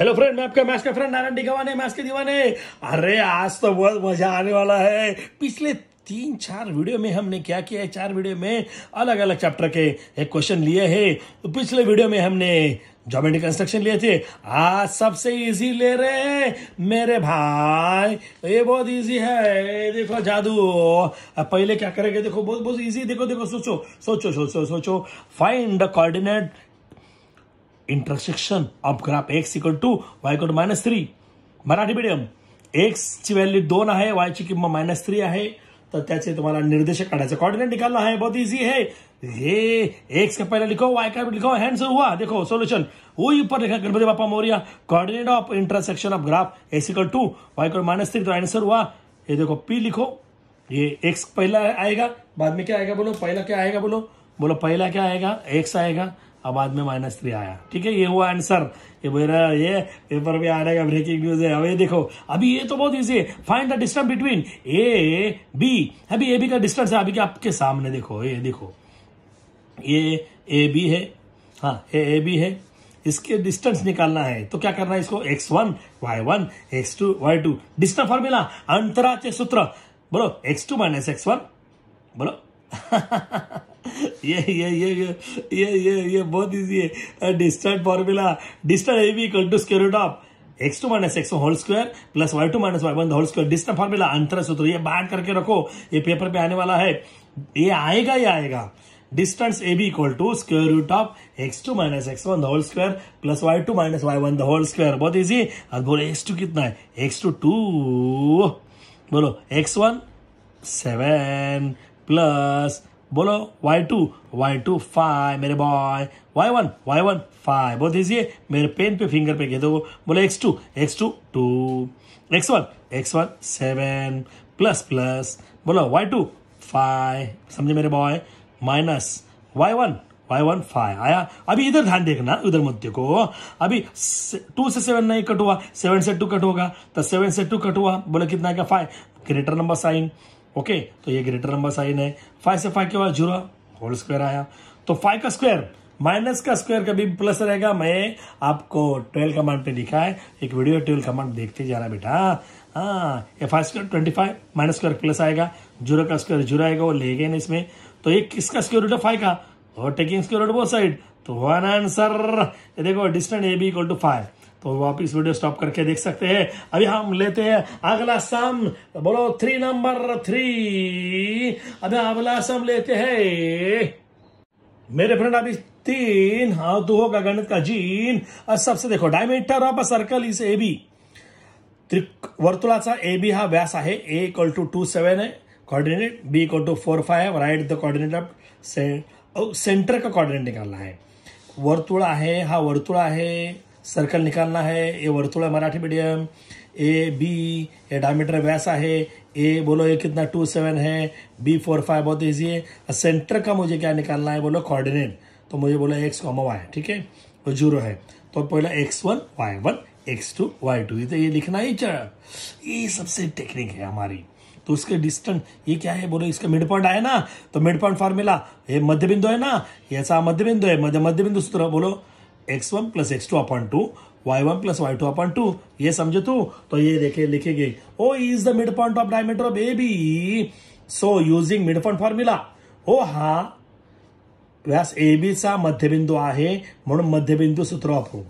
hello friend मैं आपका match का फ्रेंड नारायण डिगवाने मैच के दीवाने अरे आज तो बहुत मजा आने वाला है पिछले तीन चार वीडियो में हमने क्या किया है चार वीडियो में अलग अलग चैप्टर के एक क्वेश्चन लिए हैं तो पिछले वीडियो में हमने ज्योमेट्री कंस्ट्रक्शन लिए थे आज सबसे इजी ले रहे हैं मेरे भाई ये बहुत इजी है देखो जादू पहले क्या करेंगे देखो बहुत बहुत इजी देखो देखो सोचो सोचो सोचो सोचो find the coordinate intersection of graph x equal to y equal minus three Marathi medium x ची वैल्यू दोन है वाई ची कि माइनस थ्री है तो त्याचे तुम्हाला निर्देशक काढायचं कॉर्डिनेट निकालना है बहुत इजी है ये एक्स का पहले लिखो वाई का लिखो हैंड हुआ देखो सोल्यूशन वही ऊपर लिखा Ganpati Bappa Morya coordinate of intersection of graph x equal to y को माइनस थ्री तो आंसर हुआ ये देखो पी लिखो ये एक्स पहला आएगा बाद में क्या आएगा बोलो पहला क्या आएगा बोलो बोलो पहला क्या आएगा एक्स आएगा अब बाद में माइनस थ्री आया ठीक है ये हुआ आंसर ये मेरा ये पेपर में आने का ब्रेकिंग न्यूज है अब ये देखो अभी ये तो बहुत इजी है find the distance between A B अभी ए बी का डिस्टेंस है अभी के आपके सामने देखो ये देखो ये ए बी है हाँ ये ए बी है इसके डिस्टेंस निकालना है तो क्या करना है इसको x one y one x two y two distance formula अंतराचे सूत्र बोलो x two minus x one बोलो ये ये ये ये ये ये बहुत इजी है distant formula distant A B equal to square root of x two minus x whole square plus y two minus y one whole square distant formula अंतर सूत्र ये बाहर करके रखो ये पेपर पे आने वाला है ये आएगा ही आएगा distance A B equal to square root of x two minus x one whole square plus y two minus y one whole square बहुत इजी और बोलो एक्स टू कितना है एक्स टू टू बोलो एक्स वन सेवन प्लस बोलो y two y two five मेरे boy y one y one five बोल दीजिए मेरे पेन पे फिंगर पे कह दो बोलो x two x two two x one x one seven plus plus बोलो वाई टू फाइव समझे मेरे boy minus y one y one five आया अभी इधर ध्यान देखना उधर मत देखो अभी टू से सेवन नहीं कट हुआ सेवन से टू कट होगा तो सेवन से टू कट हुआ बोले कितना क्या five greater number sign okay तो ये ग्रेटर नंबर साइन है फाइव से फाइव के बाद जीरो होल स्क्वायर आया तो फाइव का स्क्वायर माइनस का स्क्वायर कभी प्लस रहेगा मैं आपको ट्वेल्व कमांड पे लिखा है एक वीडियो ट्वेल्व कमांड देखते जाना बेटा हाँ ये five square twenty five minus square plus आएगा जीरो का स्क्वायर जीरो आएगा वो ले गए ना इसमें तो ये किसका स्क्वायर रूट है फाइव का और टेकिंग स्क्वायर रूट वो साइड तो वन आंसर देखो distant A B equal to five तो आप इस वीडियो स्टॉप करके देख सकते हैं अभी हम लेते हैं अगला सम बोलो थ्री नंबर थ्री अभी अगला सम लेते हैं मेरे फ्रेंड अभी तीन हाँ तो होगा गणित का जीन और सबसे देखो diameter of a circle is A B त्रिक वर्तुला ए बी हा व्यास है A equal to two seven है coordinate B equal to four five write the coordinate of centre का कोऑर्डिनेट निकालना है वर्तुला है हा वर्तुला है सर्कल निकालना है ये वर्तुल है मराठी मीडियम ए बी ये डायमीटर वैसा है ए बोलो ये कितना टू सेवन है बी फोर फाइव बहुत ईजी है सेंटर का मुझे क्या निकालना है बोलो कॉर्डिनेट तो मुझे बोलो एक्स कॉमो वाई ठीक है वो तो जीरो है तो पहला x one y one x two y two ये लिखना ही चल ये सबसे टेक्निक है हमारी तो उसके डिस्टेंस ये क्या है बोलो इसका मिड पॉइंट आया ना तो मिड पॉइंट फार्मूला ये मध्य बिंदु है ना ऐसा मध्य बिंदु है मध्य मध्य बिंदु सूत्र बोलो x one plus x two upon two y one plus y two upon two ये समझे तू तो ये देखे लिखेंगे O is the mid point of diameter of A B so using mid point formula हो हा व्यास ए बी बीचा मध्यबिंदू आहे म्हणून मध्यबिंदू सूत्र वापरू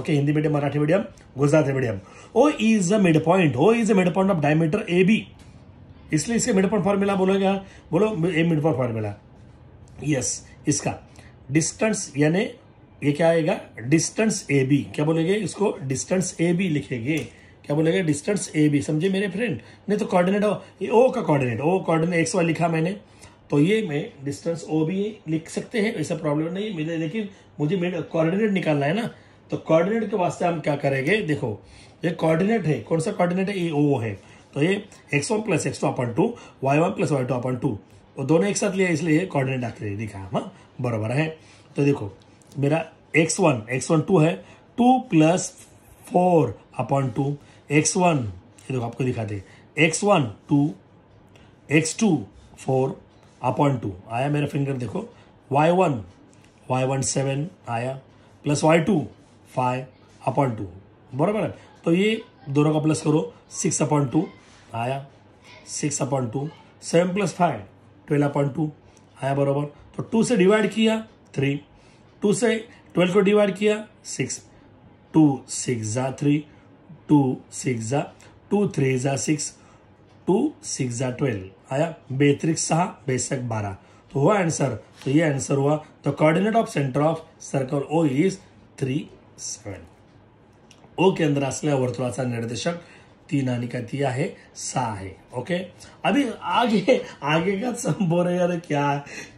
okay Hindi medium Marathi medium Gujarati medium O is a mid point O is a mid point of diameter A B इसलिए इसके मिड पॉइंट फॉर्मूला बोलोगे बोलो a mid point formula yes इसका डिस्टेंस यानी ये क्या आएगा डिस्टेंस ए बी क्या बोलेंगे इसको डिस्टेंस ए बी लिखेंगे क्या बोलेगा डिस्टेंस ए बी समझे मेरे फ्रेंड नहीं तो कोऑर्डिनेट ओ का coordinate O coordinate x y लिखा मैंने तो ये मैं डिस्टेंस ओ भी लिख सकते हैं ऐसा प्रॉब्लम नहीं मेरे लेकिन मुझे कोऑर्डिनेट निकालना है ना तो कोऑर्डिनेट के वास्ते हम क्या करेंगे देखो ये कोऑर्डिनेट है कौन सा कोऑर्डिनेट है ये ओ है तो ये x one plus x two upon two y one plus y two upon two दोनों एक साथ लिया इसलिए कॉर्डिनेट आखिर लिखा हाँ बराबर है तो देखो मेरा x one x one two है two plus four upon two x one ये देखो आपको दे x one two x two four upon two आया मेरा फिंगर देखो y one y one seven आया plus y two five upon two बराबर है तो ये दोनों का प्लस करो सिक्स अपॉन टू आया six upon two seven plus five twelve upon two आया बराबर तो टू से डिवाइड किया थ्री टू से ट्वेल्व को डिवाइड किया सिक्स टू सिक्स ज़ा थ्री टू सिक्स ज़ा टू थ्री ज़ा सिक्स टू सिक्स ज़ा ट्वेल्व आया बेतरिक सहा बेसक बारह तो हुआ आंसर तो ये आंसर हुआ तो coordinate of centre of circle O is three seven O केंद्र असलेल्या वर्तुळाचा निर्देशक तीन आने का दिया है सा है ओके अभी आगे आगे का सब बोले यार क्या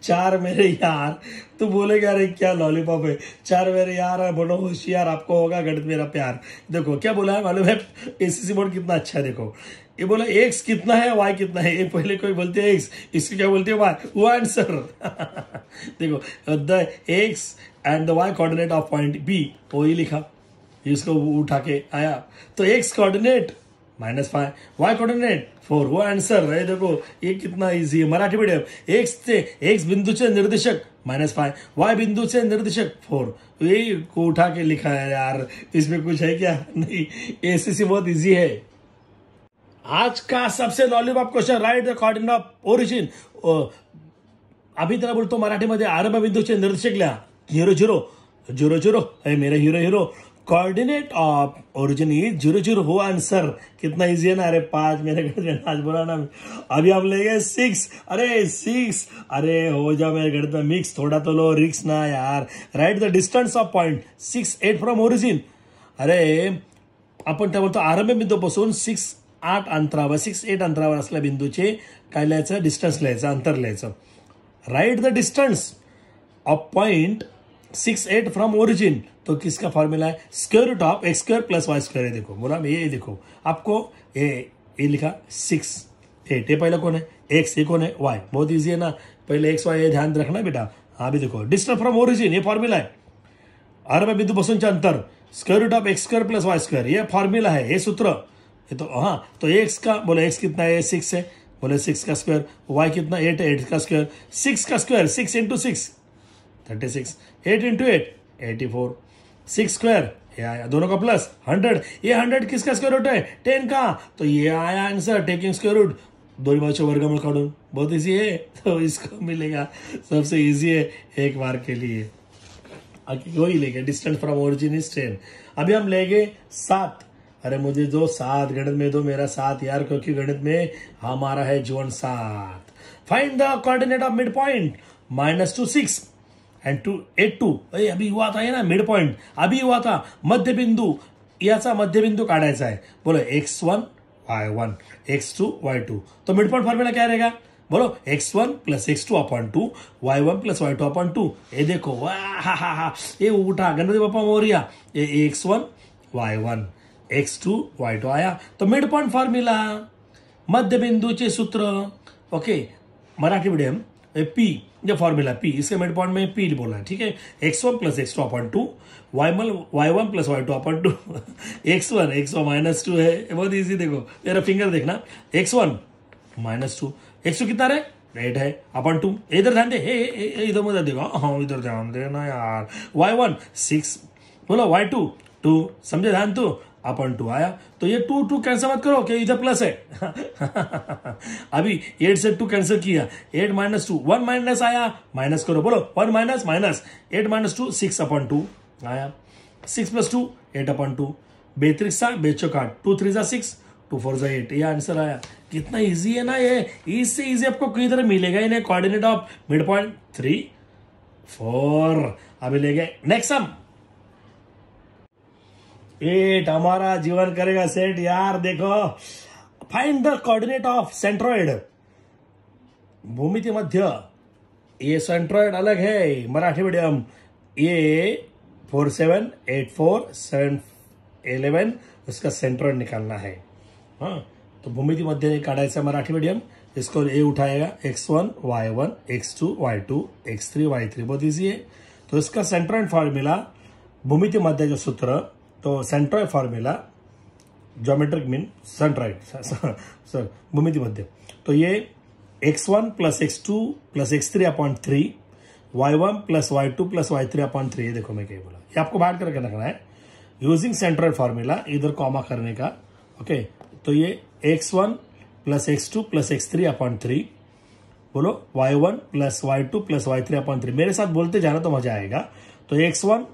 चार मेरे यार तो बोलेगा अरे क्या लॉलीपॉप है चार मेरे यार बोलो होशियार आपको होगा गणित मेरा प्यार देखो क्या बोला है मालूम है एसीसी बोर्ड कितना अच्छा है देखो ये बोला एक्स कितना है वाई कितना है ये पहले कोई बोलते है एक्स इसको क्या बोलते है वाई वो आंसर देखो the x and the y coordinate of point B वो ही लिखा इसको उठा के आया तो x coordinate minus five y coordinate four वो आंसर है देखो ये कितना इजी है मराठी मीडियम एक्स से एक्स बिंदु से निर्देशक माइनस फाइव वाई बिंदु से निर्देशक फोर ये को उठा के लिखा है यार इसमें कुछ है क्या नहीं एसीसी बहुत इजी है आज का सबसे lollipop question write the coordinate of origin अभी त्याला बोलतो मध्य आरंभ बिंदु से निर्देशक लिया जीरो जीरो जीरो जीरो मेरे hero hero, hero coordinate of origin is zero zero हो आंसर कितना इजी है ना अरे पांच मेरे घर में आज बोला ना अभी आप ले गए सिक्स अरे सिक्स अरे हो जा मेरे घर में मिक्स थोड़ा तो लो रिक्स ना यार write the distance of point six eight from origin अरे आपण त्या बोलतो आरंभ बिंदूपासून सिक्स आठ अंतरावर सिक्स एट अंतरावर असल्या बिंदूचे काय लिहायचं डिस्टन्स लिहायचं अंतर लिहायचं write the distance of point six eight from origin तो किसका फॉर्मूला है square root of x square plus y square है देखो बोला ये देखो आपको ये ये लिखा सिक्स एट ये पहला कौन है एक्स ये कौन है वाई बहुत ईजी है ना पहले एक्स वाई ये ध्यान रखना बेटा हाँ भी देखो डिस्टेंस फ्रॉम ओरिजिन ये फॉर्मूला है अरब बिंदु बसुन अंतर square root of x square plus y square ये फॉर्मूला है ये सूत्र ये तो हाँ तो एक्स का बोले एक्स कितना है सिक्स है बोले सिक्स का स्क्वायर वाई कितना एट है एट का स्क्वायर सिक्स का square six into six thirty six eight into eight eighty four six square ये आया दोनों का प्लस हंड्रेड ये हंड्रेड किसका स्क्वायर रूट है टेन का तो ये आया आंसर टेकिंग स्क्वायर रूट दोनों बाजू वर्गमूल काढून बहुत इजी है तो इसको मिलेगा सबसे इजी है एक बार के लिए वही लेंगे distance from origin is ten अभी हम लेंगे सात अरे मुझे दो सात गणित में दो मेरा सात यार क्योंकि गणित में हमारा है जीवन सात find the coordinate of mid point minus two six and two eight two अरे अभी हुआ था ये ना मिड पॉइंट अभी हुआ था मध्य बिंदु याचा मध्य बिंदु काढायचा आहे बोलो x one y one x two y two तो मिड पॉइंट फॉर्मूला क्या रहेगा बोलो x one plus x two upon two y one plus y two upon two ये देखो वाह हा हा हा ये उठा गणपति बापा मोरिया ये x one y one x two y two आया तो मिड पॉइंट फॉर्म्युला मध्यबिंदूचे सूत्र ओके मराठी मीडियम पी या फॉर्मूला पी इसके मिड पॉइंट में पी बोलना है ठीक है x one plus x two upon two y मल y one plus y two upon two x one x one minus two है बहुत ईजी देखो मेरा फिंगर देखना x one minus two x two कितना रहे रेड है अपन टू इधर ध्यान दे इधर मुझे देखो हाँ इधर ध्यान देना यार वाई वन सिक्स बोलो वाई टू टू समझे ध्यान तू अपॉन टू आया तो ये टू टू कैंसिल मत करो क्या इधर प्लस है अभी एट से टू कैंसिल किया eight minus two one minus आया माइनस करो बोलो one minus minus eight minus two six upon two आया six plus two eight upon two बेत्रिक्स था बेचो काट टू थ्री सा सिक्स टू फोर सा एट ये आंसर आया कितना इजी है ना ये इससे इजी आपको कई तरह मिलेगा इन्हें coordinate of mid point three four अभी ले गए नेक्स्ट सम एट हमारा जीवन करेगा सेट यार देखो find the coordinate of centroid भूमि के मध्य ये सेंट्रॉइड अलग है मराठी मीडियम ये four seven eight four seven eleven उसका सेंट्रॉइड निकालना है हाँ तो भूमि के मध्य काढ़ाएगा मराठी मीडियम इसको ए उठाएगा x one y one x two y two x three y three बहुत ईजी है तो इसका सेंट्रॉइड फॉर्मूला भूमि के मध्य जो सूत्र तो centroid formula geometric mean centroid sir भूमिति मध्य तो ये x one plus x two plus x three upon three y one plus y two plus y three upon three ये देखो मैं क्या बोला ये आपको बाहर करके रखना है यूजिंग सेंट्रॉइड फार्मूला इधर कॉमा करने का ओके तो ये x one plus x two plus x three upon three बोलो y one plus y two plus y three upon three मेरे साथ बोलते जाना तो मजा आएगा तो एक्स वन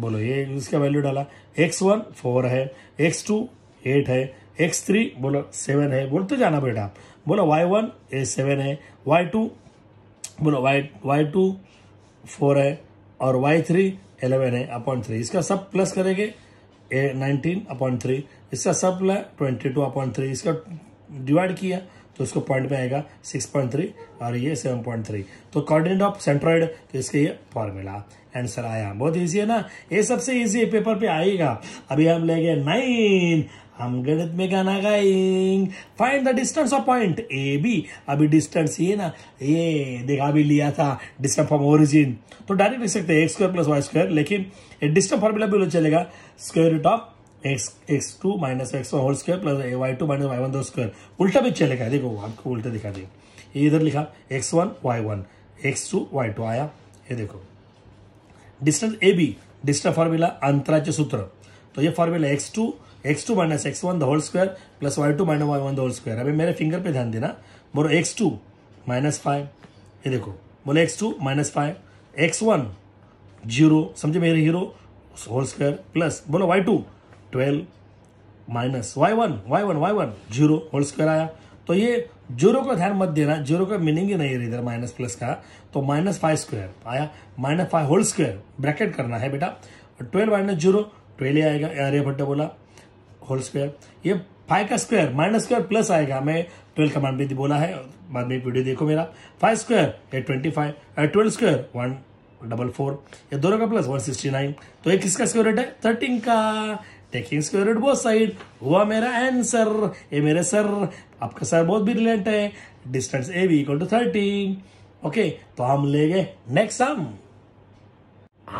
बोलो ये इसका वैल्यू डाला एक्स वन फोर है एक्स टू एट है एक्स थ्री बोलो सेवन है बोलते तो जाना बेटा बोलो वाई वन ए सेवन है वाई टू बोलो वाई वाई टू फोर है और वाई थ्री एलेवन है अपॉइंट थ्री इसका सब प्लस करेंगे नाइनटीन अपॉइंट थ्री इसका सब ट्वेंटी टू अपॉइंट थ्री इसका डिवाइड किया तो इसको पॉइंट में आएगा सिक्स पॉइंट थ्री और ये सेवन पॉइंट थ्री तो कॉर्डिनेट ऑफ सेंट्रॉइड तो इसके ये फॉर्मूला आंसर आया बहुत इजी है ना ये सबसे इजी पेपर पे आएगा अभी हम ले गए नाइन हम गणित में गाना गाएंगे find the distance of point A B अभी डिस्टेंस ये ना ये देखा भी लिया था डिस्टेंस फ्रॉम ओरिजिन तो डायरेक्ट लिख सकते हैं x square plus y square लेकिन डिस्टेंस फॉर्मूला भी चलेगा square root of x x two minus x one whole square plus y two minus y one दो स्क्वायर उल्टा भी है देखो आपको उल्टा दिखा दें ये इधर लिखा x one y one x two y two आया ये देखो distance A B distance formula अंतराचे सूत्र तो ये formula x two x two minus x one the whole square plus y two minus y one the whole square अभी मेरे finger पे ध्यान देना बोलो एक्स टू माइनस फाइव ये देखो बोलो x two minus five x one zero समझे मेरे हीरो होल स्क्वायर प्लस बोलो y two twelve minus y one y one y one zero whole square आया तो ये जीरो का ध्यान मत देना जीरो का मीनिंग ही नहीं है इधर माइनस प्लस का तो माइनस फाइव स्क्वायर आया minus five whole square bracket करना है बेटा ट्वेल्व माइनस जीरो ट्वेल्व ही आएगा अरे बोला होल स्क्वायर ये फाइव का स्क्वायर माइनस स्क्वायर प्लस आएगा हमें ट्वेल्व का मान भी बोला है बाद में वीडियो देखो मेरा फाइव स्क्वायर ये twenty five twelve square one double four या दोनों का प्लस वन सिक्सटी नाइन तो ये किसका स्क्वायर रेट है थर्टीन का taking square root both side हुआ मेरा आंसर ये मेरे सर आपका सर बहुत भी रिलेट है distance A B equal to thirteen okay तो हम ले गए नेक्स्ट सम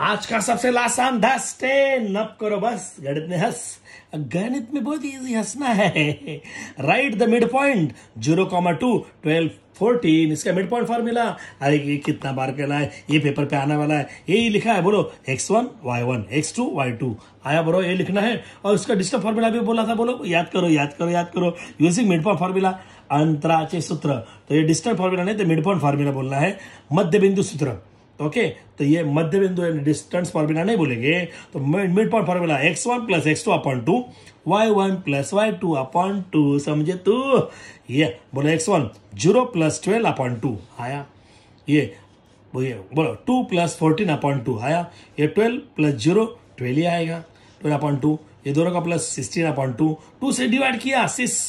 आज का सबसे लास्ट सम दस टेन नप करो बस गणित में हंस गणित में बहुत इजी हंसना है write the mid point zero comma two twelve fourteen इसका मिड पॉइंट फॉर्मूला अरे ये कितना बार कहना है ये पेपर पे आने वाला है यही लिखा है बोलो x one y one x two y two आया बोलो ये लिखना है और उसका डिस्टर्ब फॉर्मूला भी बोला था बोलो याद करो याद करो याद करो यूजिंग मिड पॉइंट फॉर्मूला अंतराचे सूत्र तो ये डिस्टर्ब फॉर्मूला नहीं तो मिड पॉइंट फॉर्मूला बोलना है मध्य बिंदु सूत्र ओके तो ये मध्य बिंदु डिस्टेंस फॉर्मूला नहीं बोलेंगे तो mid point formula x one plus x two upon two y one plus y two upon two समझे तू ये बोलो x one zero plus twelve upon two आया ये बोलिए बोलो two plus fourteen upon two आया ये ट्वेल्व प्लस जीरो ट्वेल्व ही आएगा ट्वेल्व अपॉन टू ये दोनों का plus sixteen upon two two से डिवाइड किया सिक्स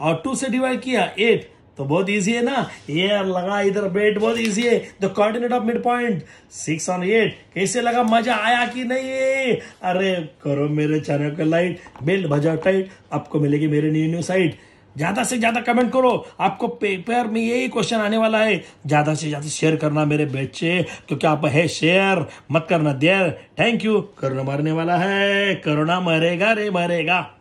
और टू से डिवाइड किया एट तो बहुत इजी है ना ये लगा इधर बेट बहुत इजी है the coordinate of mid point six on eight कैसे लगा मजा आया कि नहीं अरे करो मेरे चैनल को लाइक बेल बजाओ टाइट आपको मिलेगी मेरे न्यू न्यू साइट ज्यादा से ज्यादा कमेंट करो आपको पेपर में यही क्वेश्चन आने वाला है ज्यादा से ज्यादा शेयर करना मेरे बच्चे क्योंकि आप है शेयर मत करना देर थैंक यू करोना मरने वाला है करोना मरेगा रे मरेगा